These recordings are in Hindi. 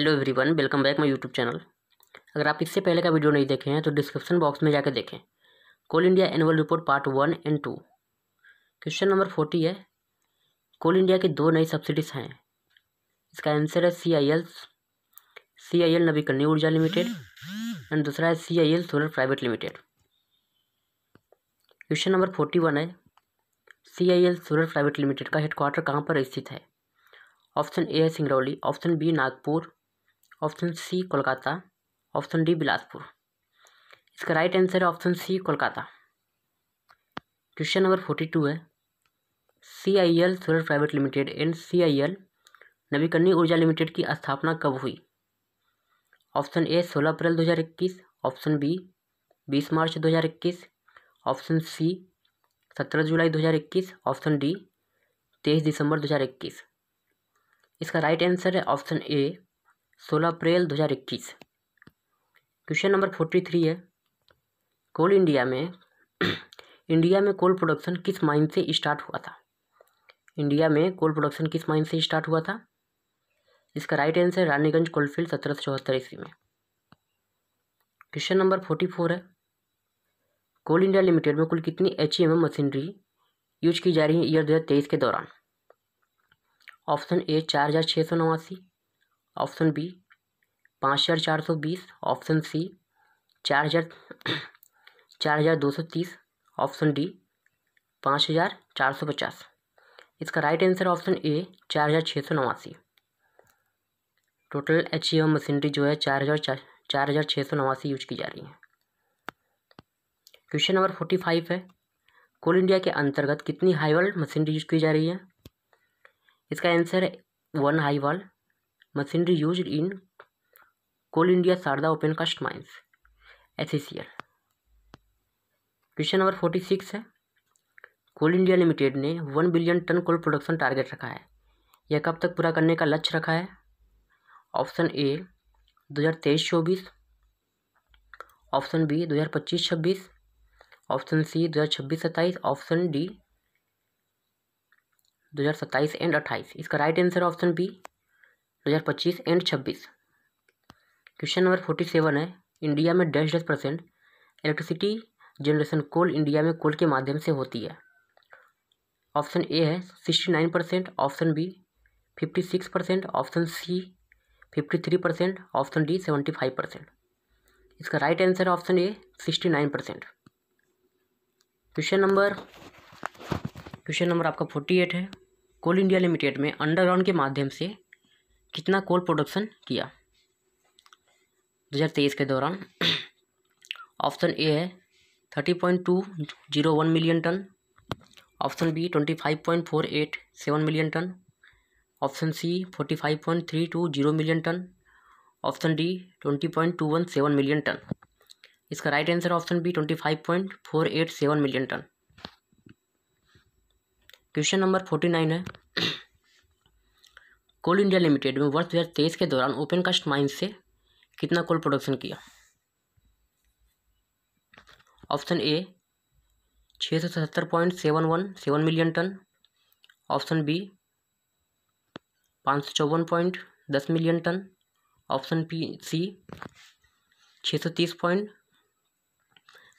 hello everyone welcome back my YouTube channel अगर आप इससे पहले का वीडियो नहीं देखे हैं तो डिस्क्रिप्शन बॉक्स में जाकर देखें Coal India annual report part one and two question number forty है कोल इंडिया की दो नई सब्सिडीज हैं इसका आंसर है C I L C I L नवीकरणीय ऊर्जा लिमिटेड एंड दूसरा है C I L solar private limited question number forty one है C I L solar private limited का हेडक्वार्टर कहाँ पर स्थित है ऑप्शन ए है Singrauli option B Nagpur option C Kolkata option D Bilaspur इसका राइट आंसर है option C Kolkata question number forty two है C I L solar private limited and C I L नवीकरणीय ऊर्जा लिमिटेड की स्थापना कब हुई ऑप्शन ए सोलह अप्रैल दो हज़ार इक्कीस ऑप्शन बी बीस मार्च दो हज़ार इक्कीस ऑप्शन सी सत्रह जुलाई दो हज़ार इक्कीस ऑप्शन डी तेईस दिसंबर दो हज़ार इक्कीस इसका राइट आंसर है ऑप्शन ए सोलह अप्रैल दो हज़ार इक्कीस क्वेश्चन नंबर फोर्टी थ्री है कोल इंडिया में इंडिया में कोल प्रोडक्शन किस माइन से स्टार्ट हुआ था इंडिया में कोल प्रोडक्शन किस माइन से स्टार्ट हुआ था इसका राइट आंसर रानीगंज कोलफील्ड सत्रह सौ चौहत्तर ईस्वी में क्वेश्चन नंबर फोर्टी फोर है कोल इंडिया लिमिटेड में कुल कितनी H E M machinery use की जा रही है ईयर दो हज़ार तेईस के दौरान ऑप्शन ए चार हज़ार छः सौ नवासी ऑप्शन बी पाँच हज़ार चार सौ बीस ऑप्शन सी चार हज़ार चार हज़ार दो सौ तीस ऑप्शन डी पाँच हज़ार चार सौ पचास इसका राइट आंसर ऑप्शन ए चार हज़ार छः सौ नवासी टोटल एच एम मशीनरी जो है चार हज़ार चार हज़ार छः सौ नवासी यूज की जा रही है क्वेश्चन नंबर फोर्टी फाइव है कोल इंडिया के अंतर्गत कितनी हाईवल मशीनरी यूज की जा रही है इसका आंसर है one highwall machinery use in coal India Sharda open open cast S L question number forty six है कोल इंडिया लिमिटेड ने one billion ton coal production target रखा है यह कब तक पूरा करने का लक्ष्य रखा है ऑप्शन ए दो हज़ार तेईस चौबीस ऑप्शन बी दो हज़ार पच्चीस छब्बीस ऑप्शन सी दो हज़ार छब्बीस सत्ताईस ऑप्शन डी दो हज़ार सत्ताईस एंड अट्ठाईस इसका राइट आंसर ऑप्शन बी दो हज़ार पच्चीस एंड छब्बीस क्वेश्चन नंबर फोर्टी सेवन है इंडिया में dash dash percent electricity generation coal India में कोल के माध्यम से होती है ऑप्शन ए है sixty nine percent option B fifty six percent option C fifty three percent option D seventy five percent इसका right answer option A sixty nine percent question number question number आपका फोर्टी एट है कोल इंडिया लिमिटेड में अंडरग्राउंड के माध्यम से कितना कोल प्रोडक्शन किया दो हजार तेईस के दौरान ऑप्शन ए है thirty point two zero one million ton option B twenty five point four eight seven million ton option C forty five point three two zero million ton option D twenty point two one seven million ton इसका right answer option B twenty five point four eight seven million ton question number forty nine है कोल इंडिया लिमिटेड में वर्ष तेईस के दौरान ओपन कास्ट माइन से कितना कोल प्रोडक्शन किया ऑप्शन ए छः सौ सतहत्तर point seven one seven million ton option B पाँच सौ चौवन पॉइंट दस million ton option P C छः सौ तीस point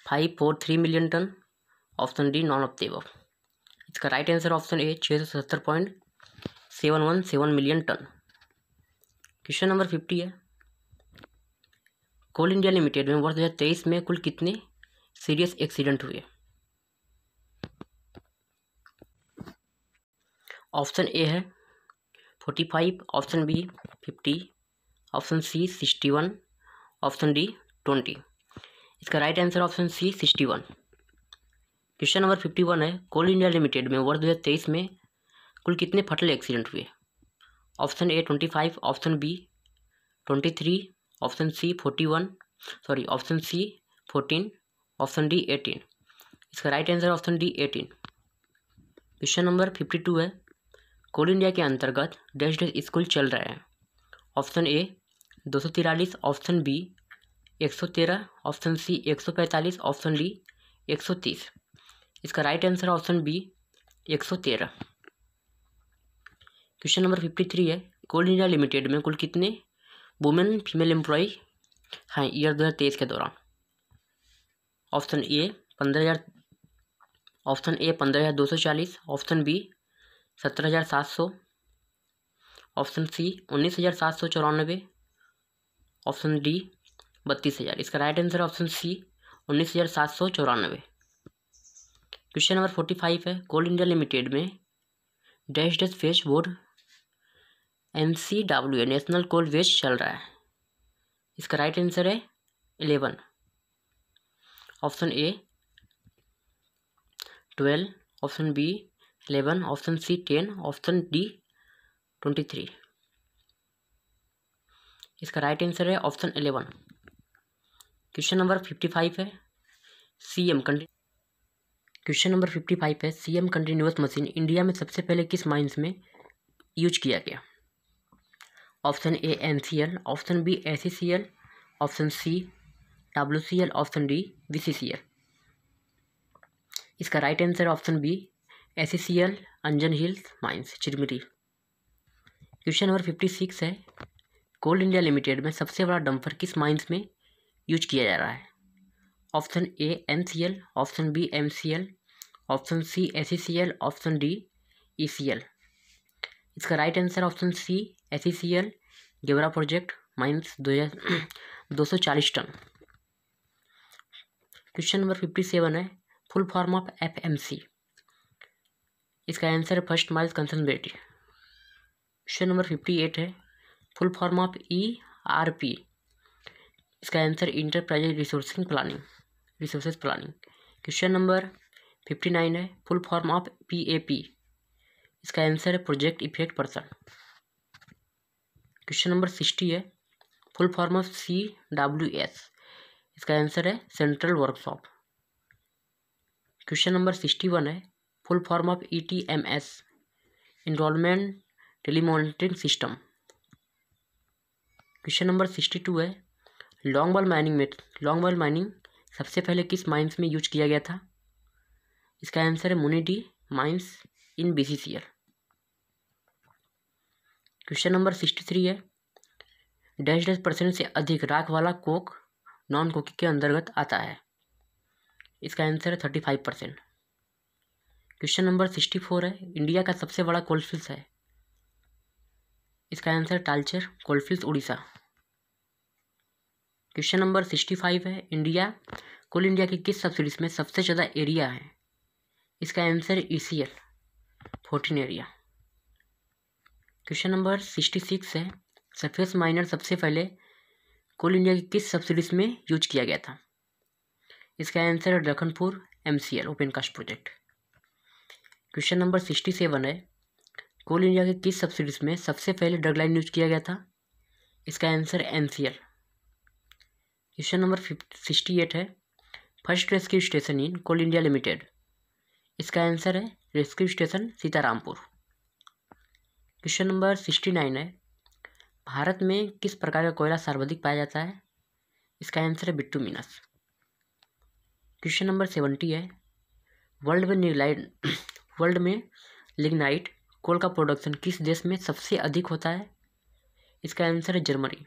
five four three million ton option D none of इसका राइट आंसर ऑप्शन ए छः सौ सतहत्तर point seven one seven million ton question number fifty है कोल इंडिया लिमिटेड में वर्ष दो हज़ार तेईस में कुल कितने सीरियस एक्सीडेंट हुए ऑप्शन ए है forty five option B fifty option C sixty one option D twenty इसका right answer option C sixty one question number fifty one है कोल इंडिया लिमिटेड में वर्ष दो हज़ार तेईस में कुल कितने फटल एक्सीडेंट हुए option A twenty five option B twenty three option C forty one sorry option C fourteen option D eighteen इसका right answer option D eighteen question number fifty two है कोल इंडिया के अंतर्गत डैश डैश स्कूल चल रहे हैं ऑप्शन ए दो सौ तिरालीस ऑप्शन बी एक सौ तेरह ऑप्शन सी एक सौ पैंतालीस ऑप्शन डी एक सौ तीस इसका राइट आंसर ऑप्शन बी एक सौ तेरह क्वेश्चन नंबर फिफ्टी थ्री है कोल इंडिया लिमिटेड में कुल कितने वुमेन फीमेल एम्प्लॉय हैं ईयर दो हज़ार तेईस के दौरान ऑप्शन ए पंद्रह हज़ार ऑप्शन ए पंद्रह हज़ार दो सौ चालीस ऑप्शन बी सत्रह हज़ार सात सौ ऑप्शन सी उन्नीस हज़ार सात सौ चौरानबे ऑप्शन डी बत्तीस हज़ार इसका राइट आंसर ऑप्शन सी उन्नीस हज़ार सात सौ चौरानबे क्वेश्चन नंबर फोर्टी फाइव है कोल इंडिया लिमिटेड में dash dash face board N C W A national coal west चल रहा है इसका राइट आंसर है eleven option A twelve option B eleven option C ten option D twenty three इसका राइट आंसर है option eleven question number fifty five है C M question number fifty five है C M continuous machine India में सबसे पहले किस माइंस में यूज किया गया option A M C L option B A C C L option C W C L option D B C C L इसका right answer option B A C C L Anjan hills mines Chirimiri question number fifty six है कोल इंडिया लिमिटेड में सबसे बड़ा डंपर किस माइंस में यूज किया जा रहा है option A M C L option B M C L option C A C C L option D E C L इसका right answer option C S E C L Gevra project mines दो हज़ार दो सौ चालीस टन क्वेश्चन नंबर फिफ्टी सेवन है full form of F M C इसका आंसर है फर्स्ट माइल बेटी क्वेश्चन नंबर फिफ्टी एट है full form of E R P इसका answer enterprise resourcing planning resources planning question number fifty nine है full form of P A P इसका आंसर है project effect person question number sixty है full form of C W S इसका आंसर है central workshop question number sixty one है full form of E T M S enrollment telemonitoring system question number sixty two है लॉन्ग बॉल माइनिंग में लॉन्ग बॉल माइनिंग सबसे पहले किस माइंस में यूज किया गया था इसका आंसर है Munidih mines in B C C L question number sixty three है डैश डैश परसेंट से अधिक राख वाला कोक नॉन कोकी के अंतर्गत आता है इसका आंसर है thirty five percent question number sixty four है इंडिया का सबसे बड़ा कोलफील्ड है इसका answer Talcher coalfield Orissa question number sixty five है इंडिया कुल इंडिया के किस सब्सिडीज में सबसे ज़्यादा एरिया है इसका answer E C L fourteen area question number sixty six है सरफेस माइनर सबसे पहले कोल इंडिया की किस सब्सिडीज में यूज किया गया था इसका आंसर है Lakhanpur M C L open cast project question number sixty seven है कोल इंडिया के किस सब्सिडीज में सबसे पहले ड्रग लाइन यूज किया गया था इसका answer M C L question number sixty eight है first rescue station in coal India limited इसका आंसर है rescue station Sitarampur question number sixty nine है भारत में किस प्रकार का कोयला सर्वाधिक पाया जाता है इसका आंसर है बिट्टूमिनस क्वेश्चन नंबर सेवेंटी है वर्ल्ड में न्यूलाइट वर्ल्ड में लिग्नाइट कोल का प्रोडक्शन किस देश में सबसे अधिक होता है इसका आंसर है Germany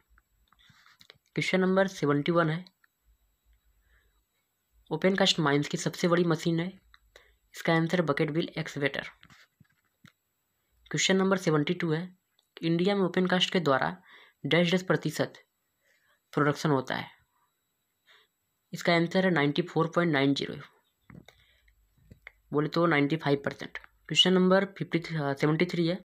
question number seventy one है ओपन कास्ट माइंस की सबसे बड़ी मशीन है इसका answer bucket wheel excavator question number seventy two है इंडिया में ओपन कास्ट के द्वारा डैश डैश प्रतिशत प्रोडक्शन होता है इसका आंसर है ninety four point nine zero बोले तो ninety five percent question number fifty seventy three है